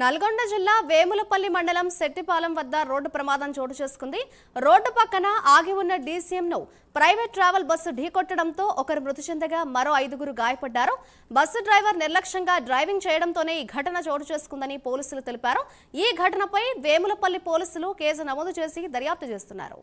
నల్గొండ జిల్లా వేములపల్లి మండలం శెట్టిపాలెం వద్ద రోడ్డు ప్రమాదం చోటు చేసుకుంది రోడ్డు పక్కన ఆగి ఉన్న డీసీఎంను ప్రైవేట్ ట్రావెల్ బస్సు ఢీకొట్టడంతో ఒకరు మృతి చెందగా మరో ఐదుగురు గాయపడ్డారు బస్సు డ్రైవర్ నిర్లక్ష్యంగా డ్రైవింగ్ చేయడంతోనే ఈ ఘటన చోటు చేసుకుందని పోలీసులు తెలిపారు ఈ ఘటనపై వేములపల్లి పోలీసులు కేసు నమోదు చేసి దర్యాప్తు చేస్తున్నారు